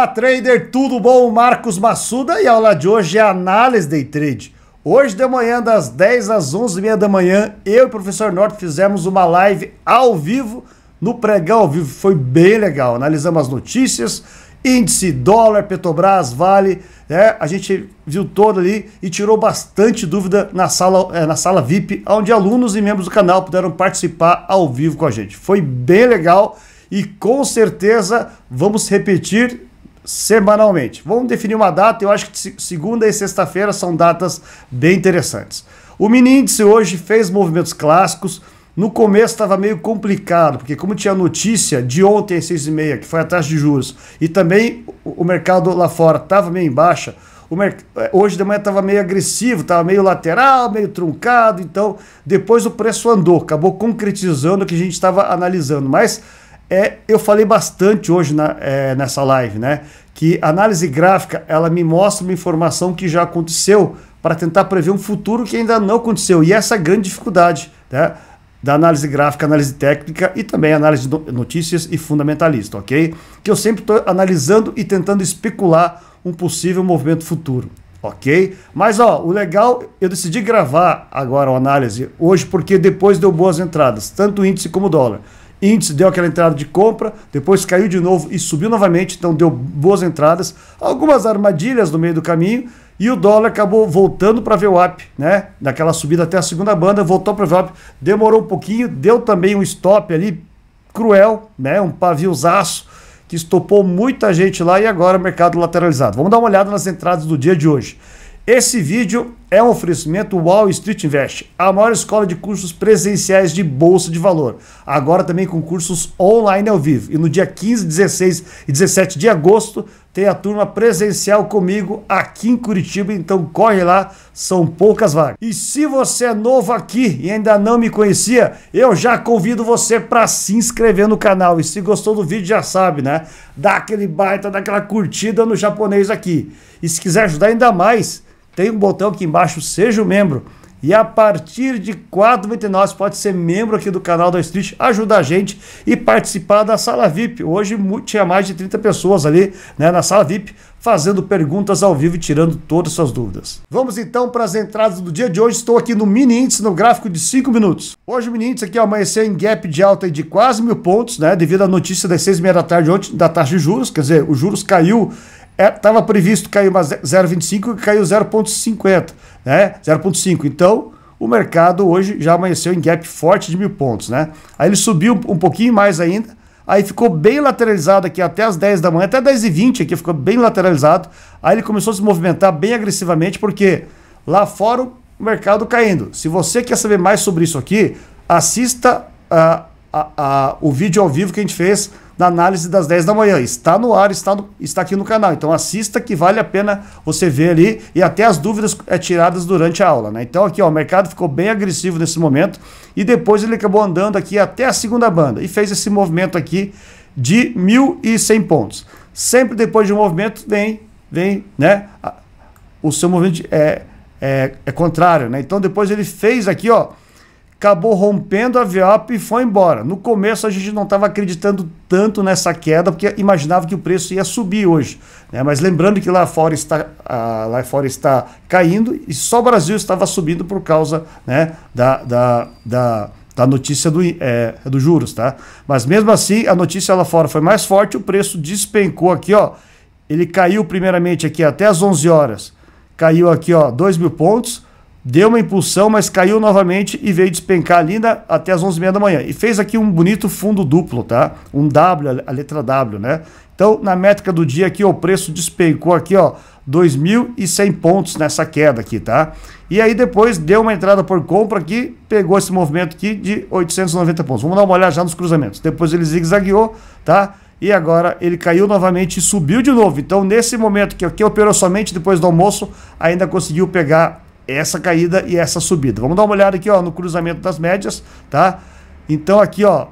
Olá trader, tudo bom? Marcos Massuda e a aula de hoje é análise day trade. Hoje de manhã, das 10 às 11h30 da manhã, eu e o professor Norte fizemos uma live ao vivo, no pregão ao vivo, foi bem legal. Analisamos as notícias, índice, dólar, Petrobras, Vale, né? a gente viu todo ali e tirou bastante dúvida na sala, é, na sala VIP, onde alunos e membros do canal puderam participar ao vivo com a gente. Foi bem legal. E com certeza vamos repetir semanalmente. Vamos definir uma data, eu acho que segunda e sexta-feira são datas bem interessantes. O mini índice hoje fez movimentos clássicos. No começo estava meio complicado, porque como tinha notícia de ontem às meia que foi a taxa de juros, e também o mercado lá fora estava meio em baixa, Merc... Eh, hoje de manhã estava meio agressivo, estava meio lateral, meio truncado, então depois o preço andou, acabou concretizando o que a gente estava analisando, mas é, eu falei bastante hoje na, é, nessa live, né? Que análise gráfica ela me mostra uma informação que já aconteceu para tentar prever um futuro que ainda não aconteceu. E essa é a grande dificuldade né? da análise gráfica, análise técnica e também análise de notícias e fundamentalista, ok? Que eu sempre estou analisando e tentando especular um possível movimento futuro, ok? Mas ó, o legal, eu decidi gravar agora a análise hoje porque depois deu boas entradas, tanto índice como dólar índice deu aquela entrada de compra, depois caiu de novo e subiu novamente, então deu boas entradas, algumas armadilhas no meio do caminho e o dólar acabou voltando para ver o up, né? Daquela subida até a segunda banda, voltou para ver o up, demorou um pouquinho, deu também um stop ali cruel, né? Um paviozaço que estopou muita gente lá e agora mercado lateralizado. Vamos dar uma olhada nas entradas do dia de hoje. Esse vídeo é um oferecimento Wall Street Invest, a maior escola de cursos presenciais de bolsa de valor. Agora também com cursos online ao vivo. E no dia 15, 16 e 17 de agosto tem a turma presencial comigo aqui em Curitiba, então corre lá, são poucas vagas. E se você é novo aqui e ainda não me conhecia, eu já convido você para se inscrever no canal. E se gostou do vídeo, já sabe, né? Dá aquele baita, daquela curtida no japonês aqui. E se quiser ajudar ainda mais, tem um botão aqui embaixo, seja um membro. E a partir de R$ 4,99 pode ser membro aqui do canal da Street, ajudar a gente e participar da sala VIP. Hoje tinha mais de 30 pessoas ali né, na sala VIP fazendo perguntas ao vivo e tirando todas as suas dúvidas. Vamos então para as entradas do dia de hoje. Estou aqui no mini índice, no gráfico de 5 minutos. Hoje o mini índice aqui amanheceu em gap de alta de quase mil pontos, né? Devido à notícia das 6 da tarde ontem da taxa de juros, quer dizer, os juros caiu Estava é, previsto cair 0,25 e caiu 0,50, né? 0,5. Então, o mercado hoje já amanheceu em gap forte de mil pontos, né? Aí ele subiu um pouquinho mais ainda, aí ficou bem lateralizado aqui até as 10 da manhã, até 10 e 20 aqui ficou bem lateralizado. Aí ele começou a se movimentar bem agressivamente, porque lá fora o mercado caindo. Se você quer saber mais sobre isso aqui, assista a ah, a, a, o vídeo ao vivo que a gente fez na análise das 10 da manhã. Está no ar, está, no, está aqui no canal. Então assista que vale a pena você ver ali e até as dúvidas é, tiradas durante a aula. Né? Então aqui ó, o mercado ficou bem agressivo nesse momento e depois ele acabou andando aqui até a segunda banda e fez esse movimento aqui de 1.100 pontos. Sempre depois de um movimento vem, vem né, o seu movimento é, é, é contrário. Né? Então depois ele fez aqui ó, acabou rompendo a VWAP e foi embora. No começo a gente não estava acreditando tanto nessa queda, porque imaginava que o preço ia subir hoje. Né? Mas lembrando que lá fora, está, ah, lá fora está caindo e só o Brasil estava subindo por causa né, da, da, da, da notícia do, é, do juros. Tá? Mas mesmo assim, a notícia lá fora foi mais forte, o preço despencou aqui. ó. Ele caiu primeiramente aqui até as 11 horas, caiu aqui ó 2 mil pontos, deu uma impulsão, mas caiu novamente e veio despencar ainda até as 11h30 da manhã. E fez aqui um bonito fundo duplo, tá? Um W, a letra W, né? Então, na métrica do dia aqui, o preço despencou aqui, ó, 2.100 pontos nessa queda aqui, tá? E aí depois deu uma entrada por compra aqui, pegou esse movimento aqui de 890 pontos. Vamos dar uma olhada já nos cruzamentos. Depois ele zigue-zagueou, tá? e agora ele caiu novamente e subiu de novo. Então, nesse momento que aqui operou somente depois do almoço, ainda conseguiu pegar essa caída e essa subida. Vamos dar uma olhada aqui ó, no cruzamento das médias, tá? Então aqui, ó,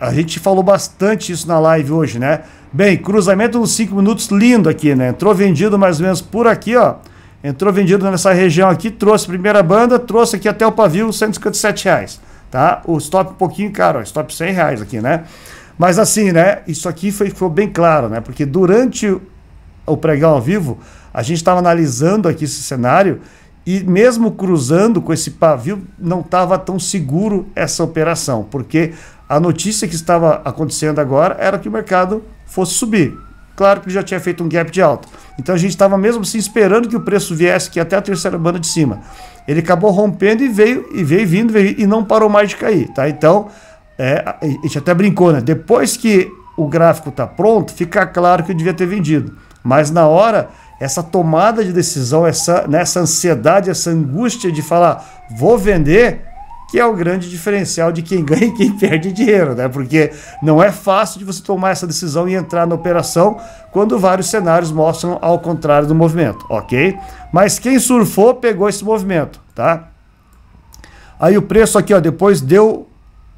a gente falou bastante isso na live hoje, né? Bem, cruzamento nos 5 minutos lindo aqui, né? Entrou vendido mais ou menos por aqui, ó. Entrou vendido nessa região aqui, trouxe primeira banda, trouxe aqui até o pavio, 157 reais, tá? O stop um pouquinho caro, ó, stop 100 reais aqui, né? Mas assim, né? Isso aqui foi, ficou bem claro, né? Porque durante o pregão ao vivo, a gente estava analisando aqui esse cenário e mesmo cruzando com esse pavio, não estava tão seguro essa operação, porque a notícia que estava acontecendo agora era que o mercado fosse subir. Claro que já tinha feito um gap de alta. Então a gente estava mesmo assim esperando que o preço viesse aqui até a terceira banda de cima. Ele acabou rompendo e veio e veio vindo veio, e não parou mais de cair, tá? Então é, a gente até brincou, né? Depois que o gráfico está pronto, fica claro que eu devia ter vendido. Mas na hora essa tomada de decisão, essa, né, essa ansiedade, essa angústia de falar, vou vender, que é o grande diferencial de quem ganha e quem perde dinheiro, né? Porque não é fácil de você tomar essa decisão e entrar na operação quando vários cenários mostram ao contrário do movimento, ok? Mas quem surfou pegou esse movimento, tá? Aí o preço aqui, ó, depois deu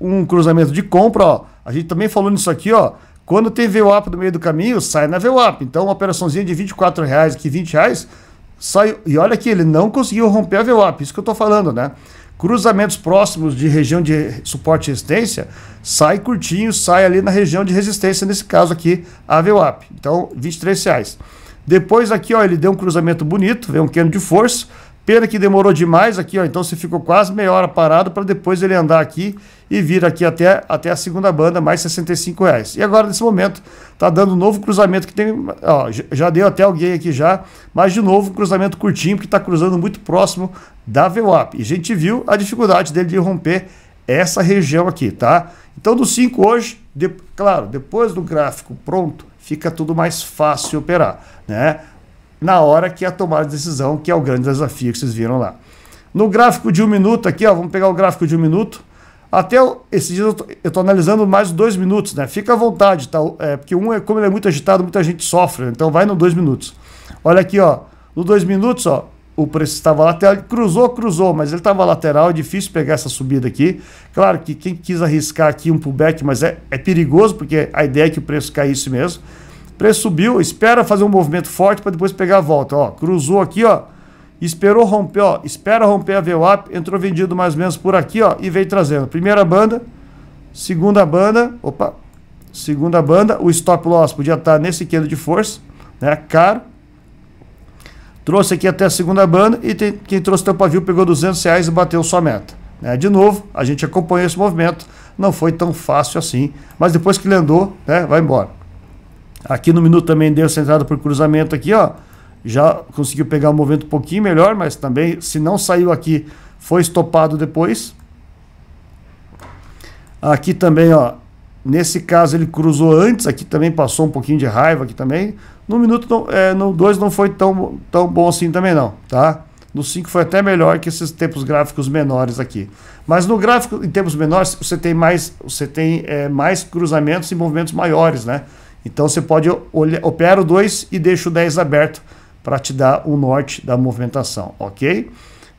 um cruzamento de compra, ó. A gente também falou nisso aqui, ó. Quando tem VWAP no meio do caminho, sai na VWAP. Então, uma operaçãozinha de 24 reais aqui, 20 reais, sai. E olha que ele não conseguiu romper a VWAP, isso que eu estou falando, né? Cruzamentos próximos de região de suporte e resistência, sai curtinho, sai ali na região de resistência, nesse caso aqui, a VWAP. Então, 23 reais. Depois aqui, ó, ele deu um cruzamento bonito, veio um cano de força, Pena que demorou demais aqui, ó. Então você ficou quase meia hora parado para depois ele andar aqui e vir aqui até, até a segunda banda, mais 65 reais. E agora, nesse momento, tá dando um novo cruzamento que tem. Ó, já deu até alguém aqui já, mas de novo, cruzamento curtinho, porque está cruzando muito próximo da VWAP. E a gente viu a dificuldade dele de romper essa região aqui, tá? Então, dos 5 hoje, de, claro, depois do gráfico pronto, fica tudo mais fácil operar, né? na hora que é a tomada de decisão, que é o grande desafio que vocês viram lá. No gráfico de um minuto aqui, ó, vamos pegar o gráfico de um minuto. Até esse dia eu estou analisando mais dois minutos, né? Fica à vontade, tá? É, porque um é como ele é muito agitado, muita gente sofre, então vai no dois minutos. Olha aqui, ó, no dois minutos, ó, o preço estava lateral, cruzou, cruzou, mas ele estava lateral, é difícil pegar essa subida aqui. Claro que quem quis arriscar aqui um pullback, mas é, é perigoso, porque a ideia é que o preço caísse mesmo preço subiu, espera fazer um movimento forte para depois pegar a volta. Ó, cruzou aqui, ó, esperou romper, ó, espera romper a VWAP, entrou vendido mais ou menos por aqui, ó, e veio trazendo. Primeira banda, segunda banda, opa, segunda banda, o stop loss podia estar tá nesse quedo de força, né, caro. Trouxe aqui até a segunda banda e tem, quem trouxe o teu pavio pegou 200 reais e bateu sua meta. Né? De novo, a gente acompanhou esse movimento, não foi tão fácil assim, mas depois que ele andou, né, vai embora. Aqui no minuto também deu entrada por cruzamento aqui, ó. Já conseguiu pegar o movimento um pouquinho melhor, mas também, se não saiu aqui, foi estopado depois. Aqui também, ó. Nesse caso ele cruzou antes, aqui também passou um pouquinho de raiva aqui também. No minuto 2 não, é, no dois não foi tão, tão bom assim também não, tá? No 5 foi até melhor que esses tempos gráficos menores aqui. Mas no gráfico em tempos menores você tem mais, você tem é, mais cruzamentos e movimentos maiores, né? Então você pode olhar, opera o 2 e deixa o 10 aberto para te dar o norte da movimentação, ok?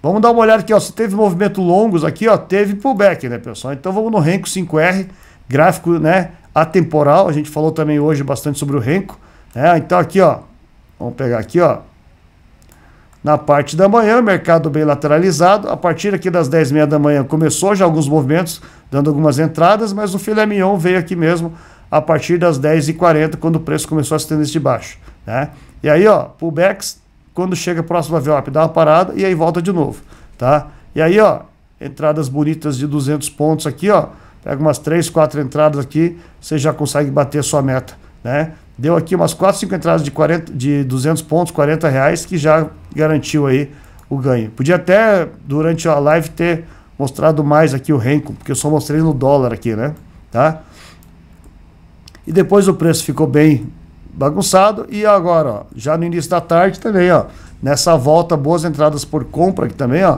Vamos dar uma olhada aqui, ó, se teve movimento longos aqui, ó, teve pullback, né, pessoal? Então vamos no Renko 5R, gráfico, né, atemporal, a gente falou também hoje bastante sobre o Renko, né? Então aqui, ó, vamos pegar aqui, ó, na parte da manhã, mercado bem lateralizado. A partir aqui das 10h30 da manhã começou já alguns movimentos, dando algumas entradas, mas o filé mignon veio aqui mesmo a partir das 10h40, quando o preço começou a se tendência de baixo. Né? E aí, ó, pullbacks, quando chega próximo à VWAP, dá uma parada e aí volta de novo. Tá? E aí, ó, entradas bonitas de 200 pontos aqui, ó, pega umas 3, 4 entradas aqui, você já consegue bater a sua meta. Né? Deu aqui umas 4, 5 entradas de, 40, de 200 pontos, 40 reais, que já garantiu aí o ganho. Podia até, durante a live, ter mostrado mais aqui o Renko, porque eu só mostrei no dólar aqui, né? Tá? E depois o preço ficou bem bagunçado. E agora, ó, já no início da tarde também, ó, nessa volta, boas entradas por compra aqui também, ó.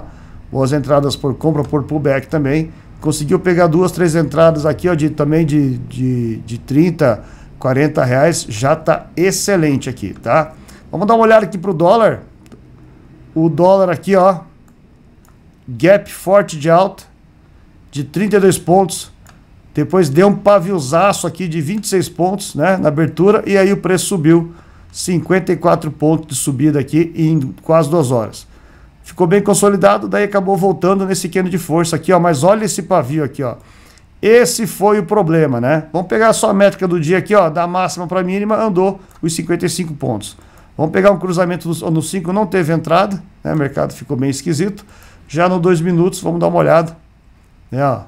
Boas entradas por compra, por pullback também. Conseguiu pegar duas, três entradas aqui, ó, de, também de, de, de 30, 40 reais. Já tá excelente aqui, tá? Vamos dar uma olhada aqui para o dólar. O dólar aqui, ó. Gap forte de alta de 32 pontos depois deu um paviozaço aqui de 26 pontos né, na abertura e aí o preço subiu 54 pontos de subida aqui em quase duas horas. Ficou bem consolidado, daí acabou voltando nesse queno de força aqui, ó. Mas olha esse pavio aqui, ó. Esse foi o problema, né? Vamos pegar só a métrica do dia aqui, ó. Da máxima para mínima, andou os 55 pontos. Vamos pegar um cruzamento no 5, não teve entrada, né? O mercado ficou bem esquisito. Já no 2 minutos, vamos dar uma olhada, né? Ó.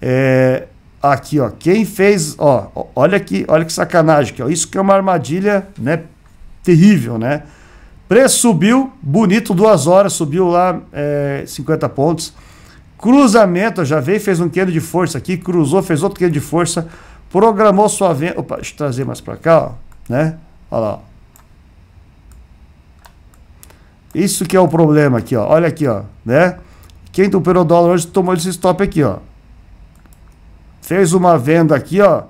É, Aqui, ó, quem fez, ó, olha aqui, olha que sacanagem que ó. Isso que é uma armadilha, né, terrível, né? Preço subiu, bonito, duas horas, subiu lá é, eh, 50 pontos. Cruzamento, já veio, fez um quilo de força aqui, cruzou, fez outro quilo de força, programou sua venda. Opa, deixa eu trazer mais para cá, ó, né? Olha lá. Isso que é o problema aqui, ó. Olha aqui, ó, né? Quem operou dólar hoje tomou esse stop aqui, ó fez uma venda aqui, ó,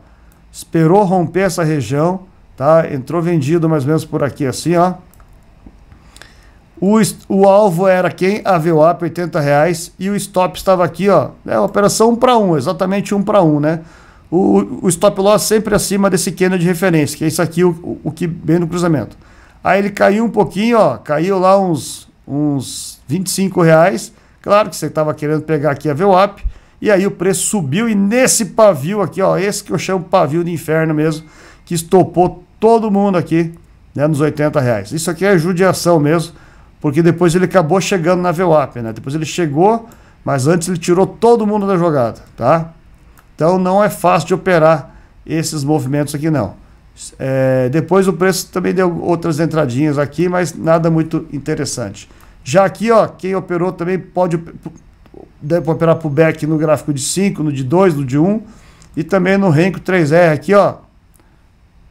esperou romper essa região, tá? Entrou vendido mais ou menos por aqui assim, ó. O, o alvo era quem? A VWAP, 80 reais. E o stop estava aqui, ó. É uma operação 1 para 1, exatamente 1 para 1, né? O, o, stop loss sempre acima desse candle de referência, que é isso aqui, o, o que bem no cruzamento. Aí ele caiu um pouquinho, ó, caiu lá uns, uns 25 reais. Claro que você estava querendo pegar aqui a VWAP, e aí o preço subiu e nesse pavio aqui, ó, esse que eu chamo pavio de inferno mesmo, que estopou todo mundo aqui, né, nos 80 reais. Isso aqui é judiação mesmo, porque depois ele acabou chegando na VWAP, né? Depois ele chegou, mas antes ele tirou todo mundo da jogada, tá? Então não é fácil de operar esses movimentos aqui não. É, depois o preço também deu outras entradinhas aqui, mas nada muito interessante. Já aqui, ó, quem operou também pode operar para operar pullback no gráfico de 5, no de 2, no de 1 um, e também no Renko 3R aqui, ó.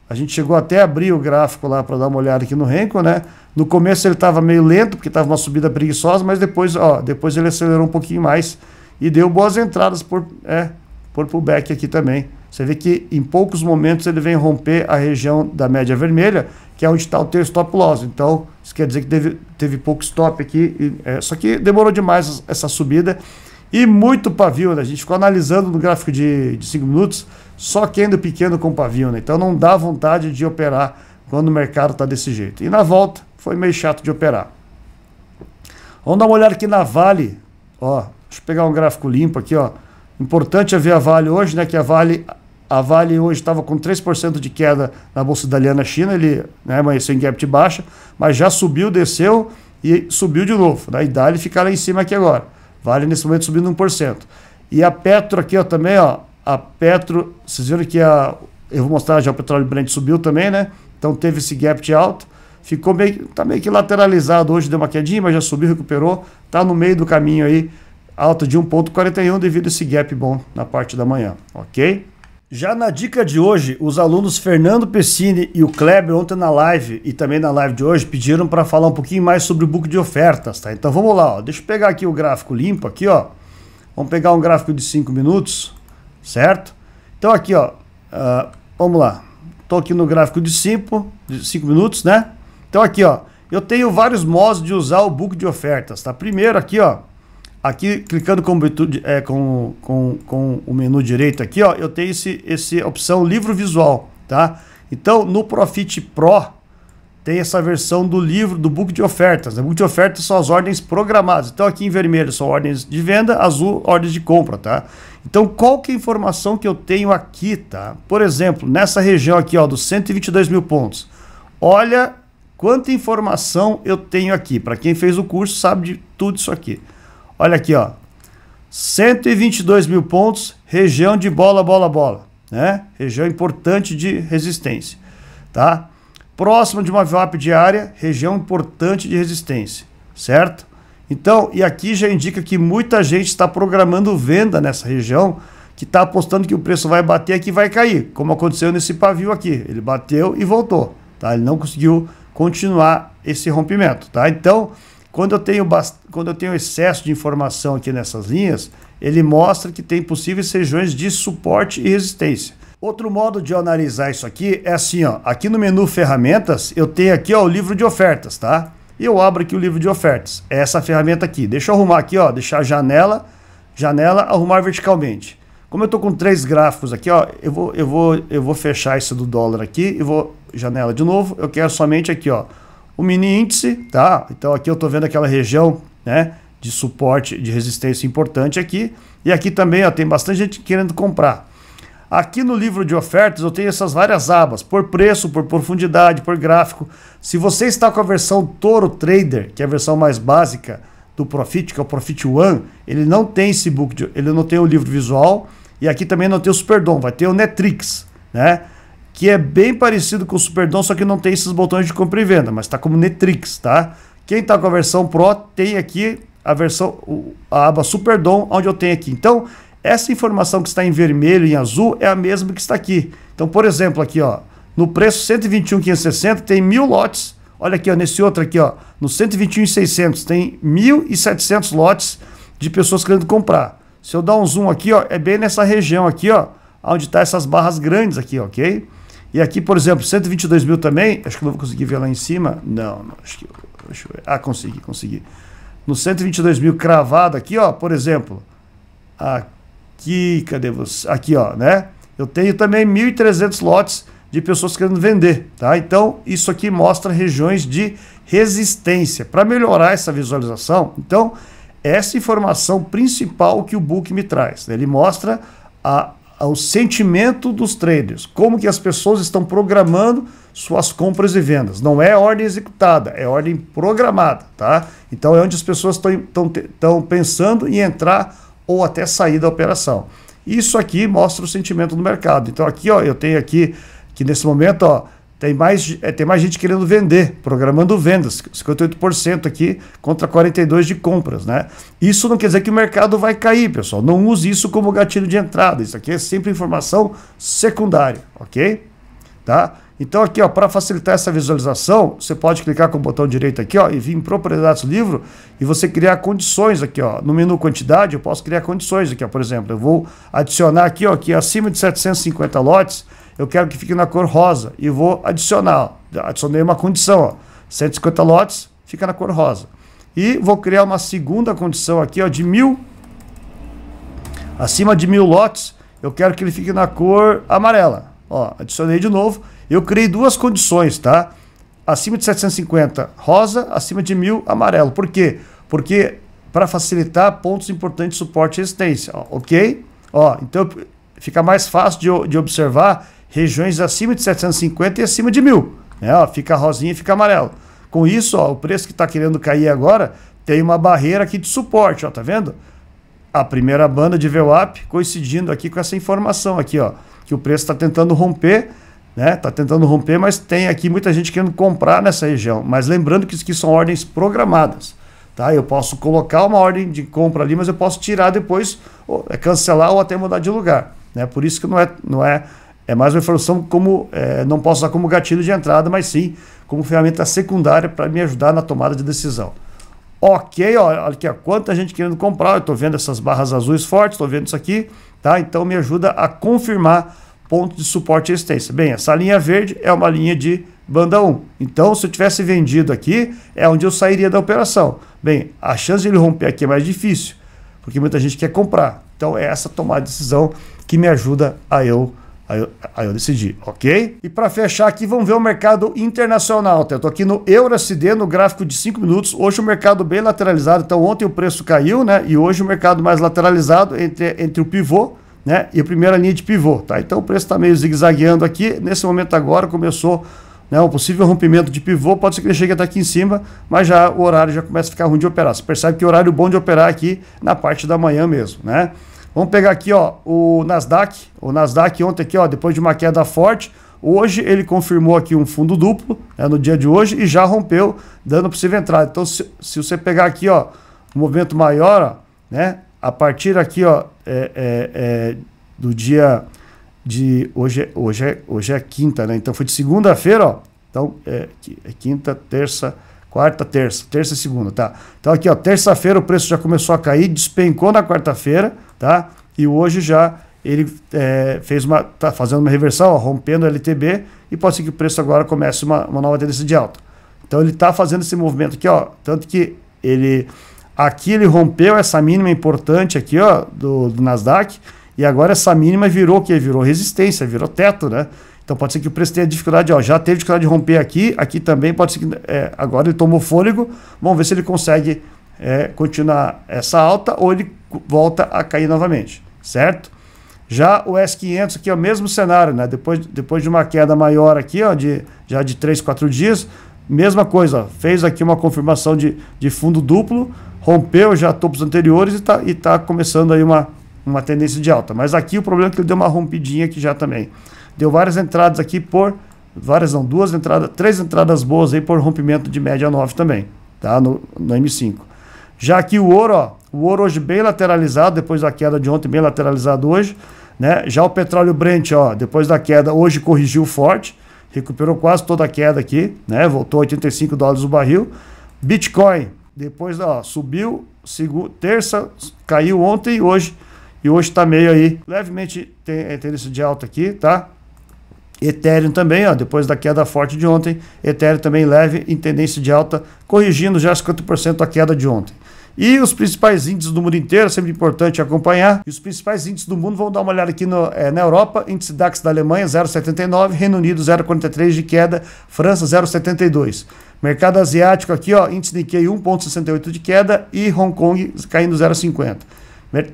A gente chegou até a abrir o gráfico lá para dar uma olhada aqui no Renko, né? No começo ele estava meio lento, porque estava uma subida preguiçosa, mas depois, ó, depois ele acelerou um pouquinho mais e deu boas entradas por, é, por pullback aqui também. Você vê que em poucos momentos ele vem romper a região da média vermelha, que é onde está o teu stop loss. Então, isso quer dizer que teve, teve pouco stop aqui. E, é, só que demorou demais essa subida e muito pavio, né? A gente ficou analisando no gráfico de 5 minutos, só quem pequeno com pavio, né? Então não dá vontade de operar quando o mercado está desse jeito. E na volta foi meio chato de operar. Vamos dar uma olhada aqui na Vale. Ó, deixa eu pegar um gráfico limpo aqui, ó. Importante é ver a Vale hoje, né? Que a Vale, a Vale hoje estava com 3% de queda na Bolsa Italiana China, ele né, amanheceu em gap de baixa, mas já subiu, desceu e subiu de novo. Né? E Dali ficar lá em cima aqui agora. Vale nesse momento subindo 1%. E a Petro aqui ó, também, ó, a Petro, vocês viram que a, eu vou mostrar já o petróleo Brent subiu também, né? Então teve esse gap de alta, ficou meio, tá meio que lateralizado hoje, deu uma quedinha, mas já subiu, recuperou, tá no meio do caminho aí, alta de 1,41 devido a esse gap bom na parte da manhã, ok? Já na dica de hoje, os alunos Fernando Pessini e o Kleber, ontem na live e também na live de hoje, pediram para falar um pouquinho mais sobre o book de ofertas, tá? Então vamos lá, ó. deixa eu pegar aqui o gráfico limpo, aqui, ó. Vamos pegar um gráfico de 5 minutos, certo? Então aqui, ó, uh, vamos lá. Estou aqui no gráfico de 5 de cinco minutos, né? Então aqui, ó, eu tenho vários modos de usar o book de ofertas, tá? Primeiro aqui, ó, Aqui, clicando com, é, com, com, com o menu direito aqui, ó, eu tenho esse, esse opção livro visual, tá? Então, no Profit Pro, tem essa versão do livro, do book de ofertas. O né? book de ofertas são as ordens programadas. Então, aqui em vermelho são ordens de venda, azul, ordens de compra, tá? Então, qual que é a informação que eu tenho aqui, tá? Por exemplo, nessa região aqui, ó, dos 122 mil pontos. Olha quanta informação eu tenho aqui. Para quem fez o curso, sabe de tudo isso aqui. Olha aqui, ó. 122 mil pontos, região de bola, bola, bola, né? Região importante de resistência, tá? Próximo de uma VWAP diária, região importante de resistência, certo? Então, e aqui já indica que muita gente está programando venda nessa região, que está apostando que o preço vai bater aqui e vai cair, como aconteceu nesse pavio aqui. Ele bateu e voltou, tá? Ele não conseguiu continuar esse rompimento, tá? Então, quando eu tenho, bast... Quando eu tenho excesso de informação aqui nessas linhas, ele mostra que tem possíveis regiões de suporte e resistência. Outro modo de analisar isso aqui é assim, ó, aqui no menu ferramentas, eu tenho aqui ó, o livro de ofertas, tá? E eu abro aqui o livro de ofertas, é essa ferramenta aqui. Deixa eu arrumar aqui, ó, deixar a janela, janela, arrumar verticalmente. Como eu tô com três gráficos aqui, ó, eu vou, eu vou, eu vou fechar isso do dólar aqui, e vou, janela de novo, eu quero somente aqui, ó, o mini índice, tá? Então aqui eu tô vendo aquela região, né? De suporte, de resistência importante aqui. E aqui também, ó, tem bastante gente querendo comprar. Aqui no livro de ofertas eu tenho essas várias abas, por preço, por profundidade, por gráfico. Se você está com a versão Toro Trader, que é a versão mais básica do Profit, que é o Profit One, ele não tem esse book, de, ele não tem o livro visual e aqui também não tem o Superdom, vai ter o Netrix, né? que é bem parecido com o Superdom, só que não tem esses botões de compra e venda, mas está como Netrix, tá? Quem está com a versão Pro tem aqui a versão, a aba Superdom, onde eu tenho aqui. Então, essa informação que está em vermelho e em azul é a mesma que está aqui. Então, por exemplo, aqui ó, no preço 121.560 tem mil lotes. Olha aqui ó, nesse outro aqui ó, no 121.600 tem 1.700 lotes de pessoas querendo comprar. Se eu dar um zoom aqui ó, é bem nessa região aqui ó, onde está essas barras grandes aqui, ok? E aqui, por exemplo, 122 mil também, acho que eu vou conseguir ver lá em cima. Não, não acho que. Deixa eu ver. Ah, consegui, consegui. No 122 mil cravado aqui, ó, por exemplo. Aqui, cadê você? Aqui, ó, né? Eu tenho também 1.300 lotes de pessoas querendo vender, tá? Então, isso aqui mostra regiões de resistência. Para melhorar essa visualização, então, essa informação principal que o book me traz. Né? Ele mostra a ao sentimento dos traders, como que as pessoas estão programando suas compras e vendas. Não é ordem executada, é ordem programada, tá? Então é onde as pessoas estão pensando em entrar ou até sair da operação. Isso aqui mostra o sentimento do mercado. Então aqui, ó, eu tenho aqui que nesse momento, ó, tem mais, é, tem mais gente querendo vender, programando vendas, 58% aqui contra 42% de compras, né? Isso não quer dizer que o mercado vai cair, pessoal. Não use isso como gatilho de entrada. Isso aqui é sempre informação secundária, ok? Tá? Então aqui, ó, para facilitar essa visualização, você pode clicar com o botão direito aqui, ó, e vir em propriedades do livro e você criar condições aqui, ó. No menu quantidade, eu posso criar condições aqui, ó, por exemplo, eu vou adicionar aqui, ó, que é acima de 750 lotes eu quero que fique na cor rosa e vou adicionar. Adicionei uma condição, ó, 150 lotes, fica na cor rosa. E vou criar uma segunda condição aqui, ó, de mil, acima de mil lotes, eu quero que ele fique na cor amarela. Ó, adicionei de novo. Eu criei duas condições, tá? Acima de 750 rosa, acima de mil amarelo. Por quê? Porque para facilitar pontos importantes de suporte e resistência, ó, ok? Ó, então fica mais fácil de, de observar regiões acima de 750 e acima de mil. Né? Ó, fica rosinha e fica amarelo. Com isso, ó, o preço que está querendo cair agora tem uma barreira aqui de suporte, ó, tá vendo? A primeira banda de VWAP coincidindo aqui com essa informação aqui, ó, que o preço está tentando romper, né? Está tentando romper, mas tem aqui muita gente querendo comprar nessa região. Mas lembrando que isso aqui são ordens programadas, tá? Eu posso colocar uma ordem de compra ali, mas eu posso tirar depois, ou, é, cancelar ou até mudar de lugar, né? Por isso que não é, não é é mais uma informação como é, não posso usar como gatilho de entrada, mas sim como ferramenta secundária para me ajudar na tomada de decisão. Ok, olha aqui, ó, quanta gente querendo comprar, eu estou vendo essas barras azuis fortes, estou vendo isso aqui, tá? Então me ajuda a confirmar ponto de suporte e resistência. Bem, essa linha verde é uma linha de banda 1. Então, se eu tivesse vendido aqui, é onde eu sairia da operação. Bem, a chance de ele romper aqui é mais difícil, porque muita gente quer comprar. Então, é essa tomada de decisão que me ajuda a eu Aí eu, aí eu decidi, ok? E para fechar aqui, vamos ver o mercado internacional. Tá? Eu tô aqui no EuroSD, no gráfico de 5 minutos. Hoje o mercado bem lateralizado. Então ontem o preço caiu, né? E hoje o mercado mais lateralizado entre, entre o pivô né? E a primeira linha de pivô, tá? Então o preço está meio zigue-zagueando aqui. Nesse momento agora começou né, um possível rompimento de pivô, pode ser que ele chegue até aqui em cima, mas já o horário já começa a ficar ruim de operar. Você percebe que o horário bom de operar aqui na parte da manhã mesmo, né? Vamos pegar aqui, ó, o Nasdaq. O Nasdaq ontem aqui, ó, depois de uma queda forte, hoje ele confirmou aqui um fundo duplo, né, no dia de hoje e já rompeu, dando possível entrada. Então, se, se você pegar aqui, ó, um movimento maior, ó, né, a partir aqui, ó, é, é, é, do dia de hoje, hoje é, hoje é quinta, né? Então foi de segunda-feira, ó. Então é, é quinta, terça, quarta, terça, terça e segunda, tá? Então aqui, ó, terça-feira o preço já começou a cair, despencou na quarta-feira tá? E hoje já ele é, fez uma, tá fazendo uma reversão, ó, rompendo o LTB, e pode ser que o preço agora comece uma, uma nova tendência de alta. Então ele está fazendo esse movimento aqui, ó, tanto que ele aqui ele rompeu essa mínima importante aqui, ó, do, do Nasdaq, e agora essa mínima virou que? Virou resistência, virou teto, né? Então pode ser que o preço tenha dificuldade, ó, já teve dificuldade de romper aqui, aqui também pode ser que é, agora ele tomou fôlego, vamos ver se ele consegue é, continuar essa alta ou ele volta a cair novamente, certo? Já o S500 aqui é o mesmo cenário, né? Depois, depois de uma queda maior aqui, ó, de, já de 3, 4 dias, mesma coisa, ó, fez aqui uma confirmação de, de fundo duplo, rompeu já topos anteriores e está e tá começando aí uma, uma tendência de alta. Mas aqui o problema é que ele deu uma rompidinha aqui já também. Deu várias entradas aqui por, várias não, duas entradas, três entradas boas aí por rompimento de média 9 também, tá? No, no M5. Já que o ouro, ó, o ouro hoje bem lateralizado, depois da queda de ontem, bem lateralizado hoje. Né? Já o petróleo Brent, ó, depois da queda, hoje corrigiu forte, recuperou quase toda a queda aqui, né? voltou 85 dólares o barril. Bitcoin, depois ó, subiu, segura, terça, caiu ontem e hoje. E hoje está meio aí, levemente tem é, tendência de alta aqui, tá? Ethereum também, ó, depois da queda forte de ontem, Ethereum também leve em tendência de alta, corrigindo já 50% a queda de ontem. E os principais índices do mundo inteiro, sempre importante acompanhar. E os principais índices do mundo, vamos dar uma olhada aqui no, é, na Europa, índice DAX da Alemanha 0,79, Reino Unido 0,43 de queda, França 0,72. Mercado asiático aqui, ó, índice Nikkei 1,68 de queda e Hong Kong caindo 0,50.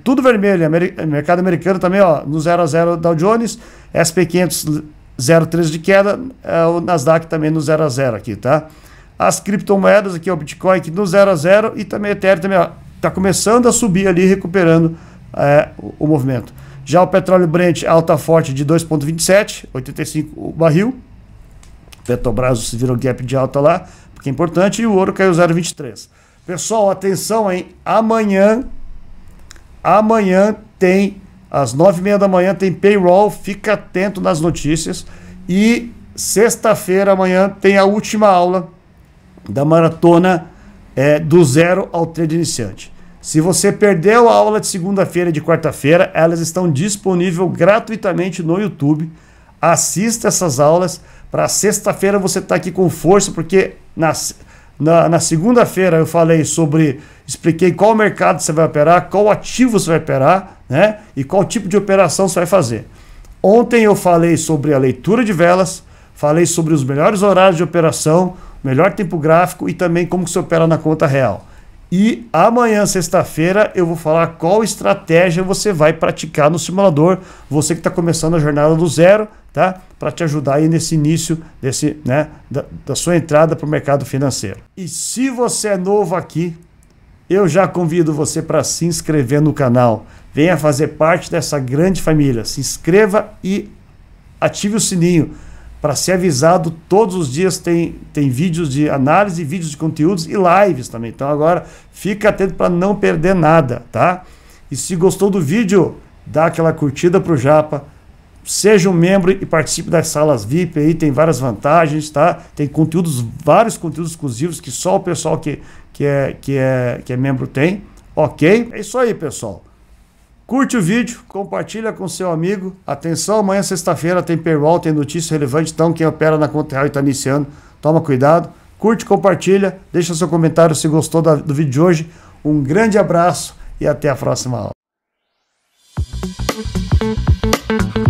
Tudo vermelho, mercado americano também, ó, no 0 a 0 Dow Jones, SP 500 0,13 de queda, eh, o Nasdaq também no 0 a 0 aqui, tá? as criptomoedas, aqui é o Bitcoin aqui no 0 a 0 e também o Ethereum também está começando a subir ali, recuperando é, o, o, movimento. Já o petróleo Brent alta forte de 2,27, 85 o barril. Petrobras virou gap de alta lá, porque é importante, e o ouro caiu 0,23. Pessoal, atenção, hein? Amanhã, amanhã tem, às 9h30 da manhã, tem payroll, fica atento nas notícias. E sexta-feira, amanhã, tem a última aula da maratona é, do zero ao treino iniciante. Se você perdeu a aula de segunda-feira e de quarta-feira, elas estão disponíveis gratuitamente no YouTube. Assista essas aulas. Para sexta-feira você está aqui com força, porque na, na, na segunda-feira eu falei sobre. Expliquei qual mercado você vai operar, qual ativo você vai operar, né? E qual tipo de operação você vai fazer. Ontem eu falei sobre a leitura de velas, falei sobre os melhores horários de operação, melhor tempo gráfico e também como que se opera na conta real. E amanhã, sexta-feira, eu vou falar qual estratégia você vai praticar no simulador. Você que está começando a jornada do zero, tá? Para te ajudar aí nesse início desse, né, da, da sua entrada para o mercado financeiro. E se você é novo aqui, eu já convido você para se inscrever no canal. Venha fazer parte dessa grande família. Se inscreva e ative o sininho para ser avisado todos os dias tem, tem vídeos de análise, vídeos de conteúdos e lives também. Então agora fica atento para não perder nada, tá? E se gostou do vídeo, dá aquela curtida pro Japa, seja um membro e participe das salas VIP aí, tem várias vantagens, tá? Tem conteúdos, vários conteúdos exclusivos que só o pessoal que, que, é, que, é, que é membro tem, ok? É isso aí, pessoal. Curte o vídeo, compartilha com seu amigo. Atenção, amanhã sexta-feira tem paywall, tem notícia relevante, então quem opera na conta real e está iniciando, toma cuidado. Curte, compartilha, deixa seu comentário se gostou do vídeo de hoje. Um grande abraço e até a próxima aula.